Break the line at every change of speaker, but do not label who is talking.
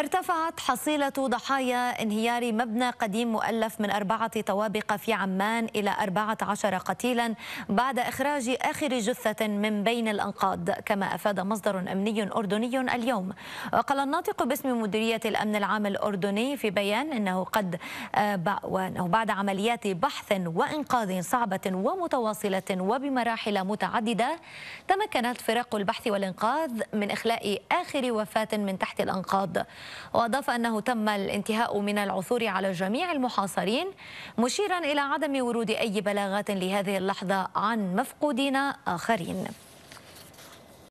ارتفعت حصيلة ضحايا انهيار مبنى قديم مؤلف من أربعة طوابق في عمان إلى 14 قتيلا بعد إخراج آخر جثة من بين الأنقاض كما أفاد مصدر أمني أردني اليوم وقال الناطق باسم مديرية الأمن العام الأردني في بيان أنه قد آه، وأنه بعد عمليات بحث وإنقاذ صعبة ومتواصلة وبمراحل متعددة تمكنت فرق البحث والإنقاذ من إخلاء آخر وفاة من تحت الأنقاض وأضاف أنه تم الانتهاء من العثور على جميع المحاصرين مشيرا إلى عدم ورود أي بلاغات لهذه اللحظة عن مفقودين آخرين